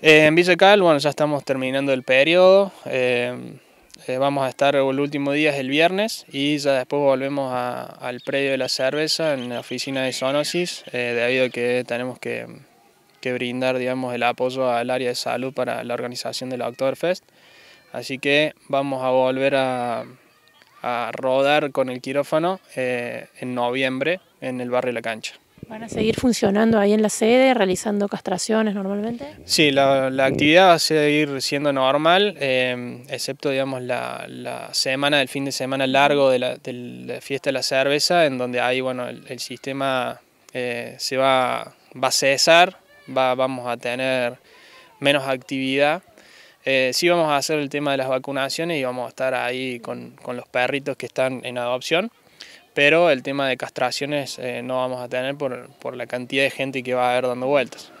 Eh, en Bicecal, bueno, ya estamos terminando el periodo. Eh, eh, vamos a estar, el último día es el viernes y ya después volvemos al predio de la cerveza en la oficina de Sonosis, debido a que tenemos que, brindar, digamos, el apoyo al área de salud para la organización del Oktoberfest. Así que vamos a volver a, a rodar con el quirófano en noviembre en el barrio La Cancha. ¿Van a seguir funcionando ahí en la sede, realizando castraciones normalmente? Sí, la, actividad va a seguir siendo normal, em, excepto digamos la, semana, el fin de semana largo de la, fiesta de la cerveza, en donde ahí bueno, el, sistema eh, se va, va a cesar, vamos a tener menos actividad. Eh, sí vamos a hacer el tema de las vacunaciones y vamos a estar ahí con, con los perritos que están en adopción pero el tema de castraciones eh, no vamos a tener por, por la cantidad de gente que va a haber dando vueltas.